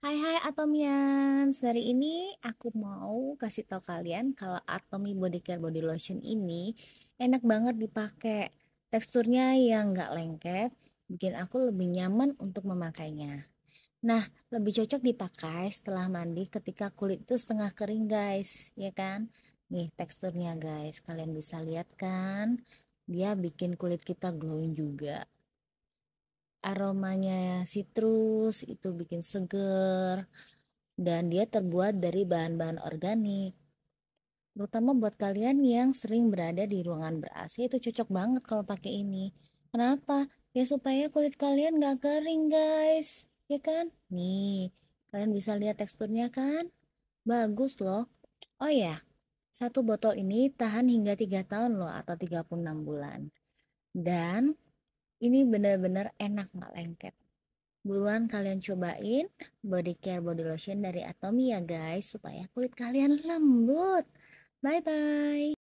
Hai hai Atomians, hari ini aku mau kasih tau kalian kalau Atomi Body Care Body Lotion ini enak banget dipakai. Teksturnya yang gak lengket, bikin aku lebih nyaman untuk memakainya. Nah, lebih cocok dipakai setelah mandi ketika kulit itu setengah kering guys, ya kan? Nih teksturnya guys, kalian bisa lihat kan? Dia bikin kulit kita glowing juga aromanya citrus itu bikin seger dan dia terbuat dari bahan-bahan organik terutama buat kalian yang sering berada di ruangan ber-AC itu cocok banget kalau pakai ini kenapa ya supaya kulit kalian gak kering guys ya kan nih kalian bisa lihat teksturnya kan bagus loh oh ya satu botol ini tahan hingga 3 tahun loh atau 36 bulan dan ini benar-benar enak nggak lengket. Buruan kalian cobain body care body lotion dari Atomy ya guys supaya kulit kalian lembut. Bye bye.